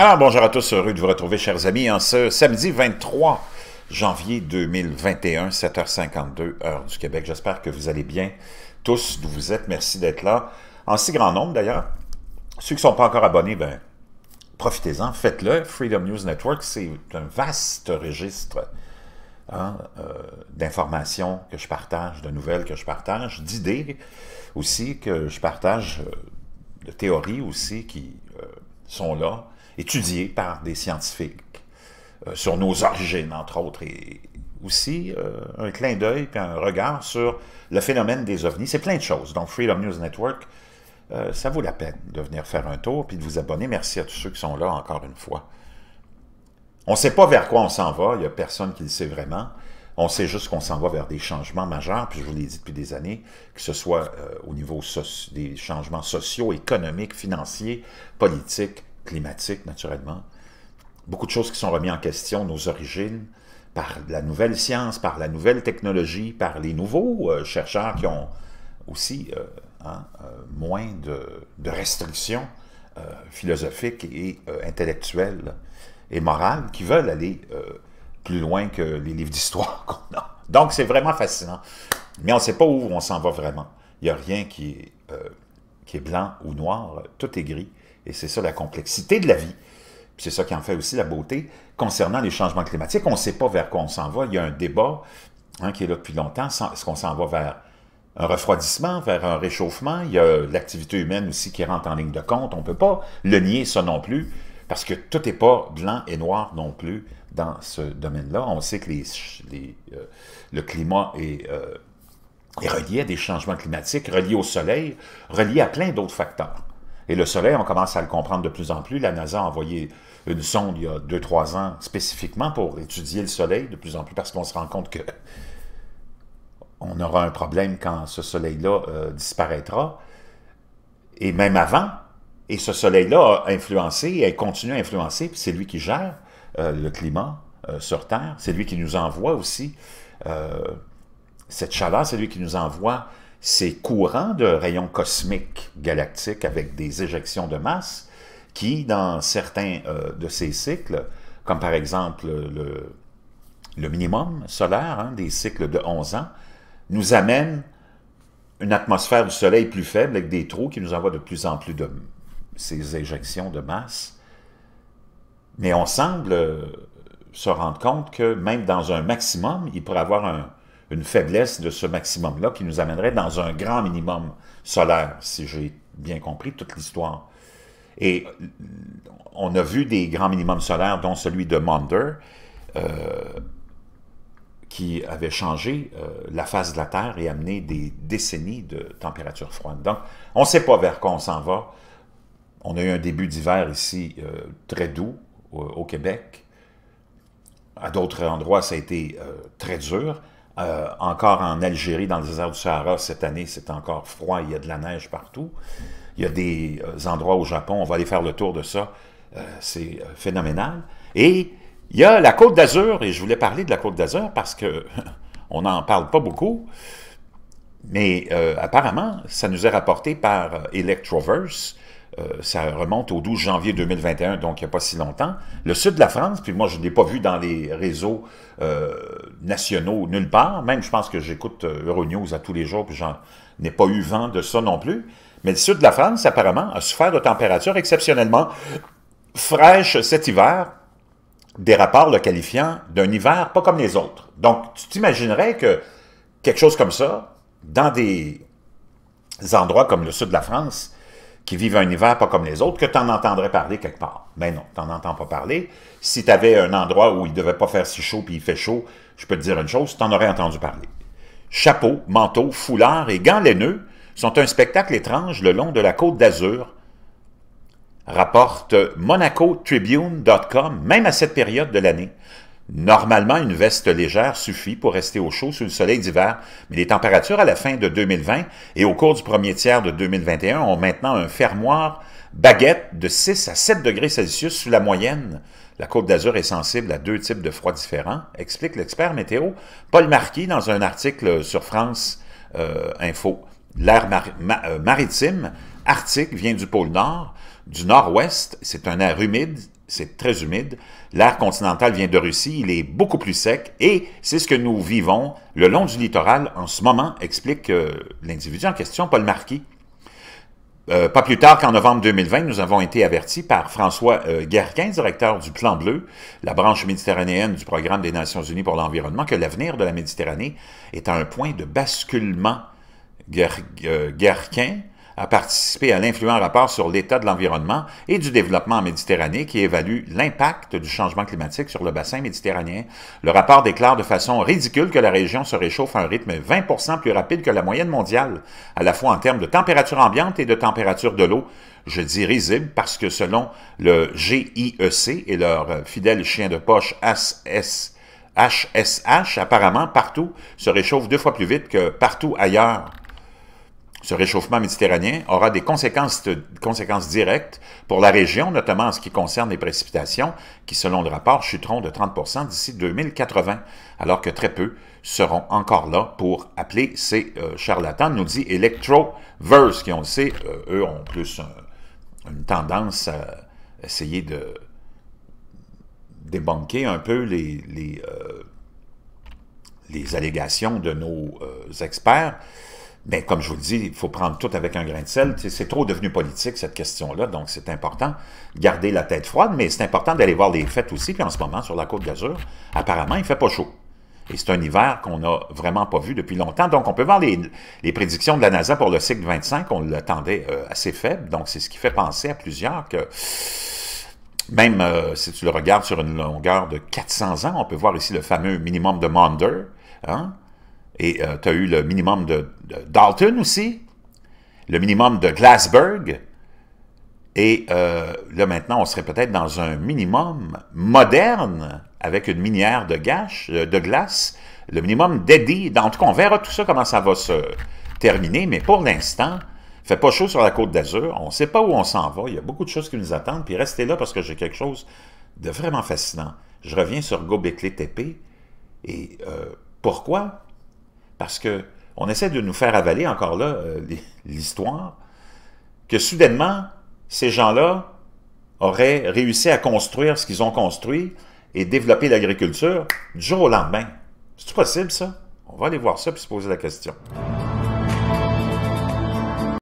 Alors, ah, bonjour à tous, heureux de vous retrouver, chers amis, en ce samedi 23 janvier 2021, 7h52, heure du Québec. J'espère que vous allez bien tous, d'où vous êtes. Merci d'être là, en si grand nombre d'ailleurs. Ceux qui ne sont pas encore abonnés, ben, profitez-en, faites-le. Freedom News Network, c'est un vaste registre hein, euh, d'informations que je partage, de nouvelles que je partage, d'idées aussi que je partage, euh, de théories aussi qui euh, sont là étudié par des scientifiques euh, sur nos origines, entre autres, et aussi euh, un clin d'œil et un regard sur le phénomène des ovnis. C'est plein de choses. Donc, Freedom News Network, euh, ça vaut la peine de venir faire un tour puis de vous abonner. Merci à tous ceux qui sont là, encore une fois. On ne sait pas vers quoi on s'en va, il n'y a personne qui le sait vraiment. On sait juste qu'on s'en va vers des changements majeurs, puis je vous l'ai dit depuis des années, que ce soit au niveau des changements sociaux, économiques, financiers, politiques, climatique, naturellement. Beaucoup de choses qui sont remises en question, nos origines, par la nouvelle science, par la nouvelle technologie, par les nouveaux euh, chercheurs qui ont aussi euh, hein, euh, moins de, restrictions philosophiques et intellectuelles et morales qui veulent aller plus loin que les livres d'histoire qu'on a. Donc c'est vraiment fascinant. Mais on ne sait pas où on s'en va vraiment. Il n'y a rien qui qui est blanc ou noir, tout est gris. Et c'est ça la complexité de la vie. C'est ça qui en fait aussi la beauté. Concernant les changements climatiques, on ne sait pas vers quoi on s'en va. Il y a un débat hein, qui est là depuis longtemps. Est-ce qu'on s'en va vers un refroidissement, vers un réchauffement? Il y a l'activité humaine aussi qui rentre en ligne de compte. On ne peut pas le nier, ça non plus, parce que tout n'est pas blanc et noir non plus dans ce domaine-là. On sait que les, les, euh, le climat est... Euh, est relié à des changements climatiques, relié au soleil, relié à plein d'autres facteurs. Et le soleil, on commence à le comprendre de plus en plus. La NASA a envoyé une sonde il y a 2-3 ans spécifiquement pour étudier le soleil de plus en plus parce qu'on se rend compte qu'on aura un problème quand ce soleil-là euh, disparaîtra. Et même avant, et ce soleil-là a influencé, et continue à influencer, puis c'est lui qui gère euh, le climat euh, sur Terre, c'est lui qui nous envoie aussi cette chaleur, c'est lui qui nous envoie ces courants de rayons cosmiques galactiques avec des éjections de masse qui, dans certains euh, de ces cycles, comme par exemple le, le minimum solaire, hein, des cycles de 11 ans, nous amène une atmosphère du Soleil plus faible avec des trous qui nous envoient de plus en plus de ces éjections de masse. Mais on semble euh, se rendre compte que même dans un maximum, il pourrait avoir un, une faiblesse de ce maximum-là qui nous amènerait dans un grand minimum solaire, si j'ai bien compris toute l'histoire. Et on a vu des grands minimums solaires, dont celui de Maunder, euh, qui avait changé euh, la face de la Terre et amené des décennies de température froide. Donc, on ne sait pas vers quoi on s'en va. On a eu un début d'hiver ici euh, très doux au Québec. À d'autres endroits, ça a été très dur. Euh, encore en Algérie, dans le désert du Sahara, cette année, c'est encore froid, il y a de la neige partout. Il y a des euh, endroits au Japon, on va aller faire le tour de ça, euh, c'est phénoménal. Et il y a la Côte d'Azur, et je voulais parler de la Côte d'Azur parce qu'on n'en parle pas beaucoup, mais apparemment, ça nous est rapporté par Electroverse euh, ça remonte au 12 janvier 2021, donc il n'y a pas si longtemps. Le sud de la France, puis moi je ne l'ai pas vu dans les réseaux euh, nationaux nulle part, même je pense que j'écoute euh, Euronews à tous les jours, puis j'en n'ai pas eu vent de ça non plus. Mais le sud de la France, apparemment, a souffert de températures exceptionnellement fraîches cet hiver, des rapports le qualifiant d'un hiver pas comme les autres. Donc, tu t'imaginerais que quelque chose comme ça, dans des endroits comme le sud de la France, qui vivent un hiver pas comme les autres, que tu en entendrais parler quelque part. Mais ben non, tu n'en entends pas parler. Si tu avais un endroit où il ne devait pas faire si chaud puis il fait chaud, je peux te dire une chose, tu en aurais entendu parler. Chapeau, manteau, foulard et gants laineux sont un spectacle étrange le long de la côte d'Azur, rapporte monacotribune.com, même à cette période de l'année. Normalement, une veste légère suffit pour rester au chaud sous le soleil d'hiver, mais les températures à la fin de 2020 et au cours du premier tiers de 2021 ont maintenant un fermoir baguette de 6 à 7 degrés Celsius sous la moyenne. La Côte d'Azur est sensible à deux types de froids différents, explique l'expert météo Paul Marquis dans un article sur France euh, Info. L'air euh, maritime arctique vient du pôle Nord, du Nord-Ouest, c'est un air humide c'est très humide. L'air continental vient de Russie, il est beaucoup plus sec et c'est ce que nous vivons le long du littoral en ce moment, explique euh, l'individu en question, Paul Marquis. Euh, pas plus tard qu'en novembre 2020, nous avons été avertis par François euh, Guerquin, directeur du Plan Bleu, la branche méditerranéenne du Programme des Nations Unies pour l'environnement, que l'avenir de la Méditerranée est à un point de basculement. Guerquin a participé à l'influent rapport sur l'état de l'environnement et du développement en Méditerranée qui évalue l'impact du changement climatique sur le bassin méditerranéen. Le rapport déclare de façon ridicule que la région se réchauffe à un rythme 20 plus rapide que la moyenne mondiale, à la fois en termes de température ambiante et de température de l'eau. Je dis risible parce que selon le GIEC et leur fidèle chien de poche HSH, apparemment partout se réchauffe deux fois plus vite que partout ailleurs ce réchauffement méditerranéen aura des conséquences, conséquences directes pour la région, notamment en ce qui concerne les précipitations, qui, selon le rapport, chuteront de 30 d'ici 2080, alors que très peu seront encore là pour appeler ces euh, charlatans, nous dit Electroverse, qui, on le sait, euh, eux ont plus euh, une tendance à essayer de débanquer un peu les, les allégations de nos experts. Mais ben, comme je vous le dis, il faut prendre tout avec un grain de sel. C'est trop devenu politique, cette question-là, donc c'est important. de Garder la tête froide, mais c'est important d'aller voir les fêtes aussi. Puis en ce moment, sur la Côte d'Azur, apparemment, il fait pas chaud. Et c'est un hiver qu'on n'a vraiment pas vu depuis longtemps. Donc, on peut voir les, prédictions de la NASA pour le cycle 25. On l'attendait euh, assez faible. Donc, c'est ce qui fait penser à plusieurs que... Même euh, si tu le regardes sur une longueur de 400 ans, on peut voir ici le fameux minimum de Maunder, hein. Et euh, tu as eu le minimum de, Dalton aussi, le minimum de Glasberg Et euh, là, maintenant, on serait peut-être dans un minimum moderne avec une minière de, gâche, euh, de glace, le minimum d'Eddie. En tout cas, on verra tout ça, comment ça va se terminer. Mais pour l'instant, fait pas chaud sur la Côte d'Azur. On ne sait pas où on s'en va. Il y a beaucoup de choses qui nous attendent. Puis restez là parce que j'ai quelque chose de vraiment fascinant. Je reviens sur Gobekli Tepe. Et pourquoi? Parce que on essaie de nous faire avaler encore là euh, l'histoire que soudainement, ces gens-là auraient réussi à construire ce qu'ils ont construit et développer l'agriculture du jour au lendemain. C'est-tu possible, ça? On va aller voir ça puis se poser la question.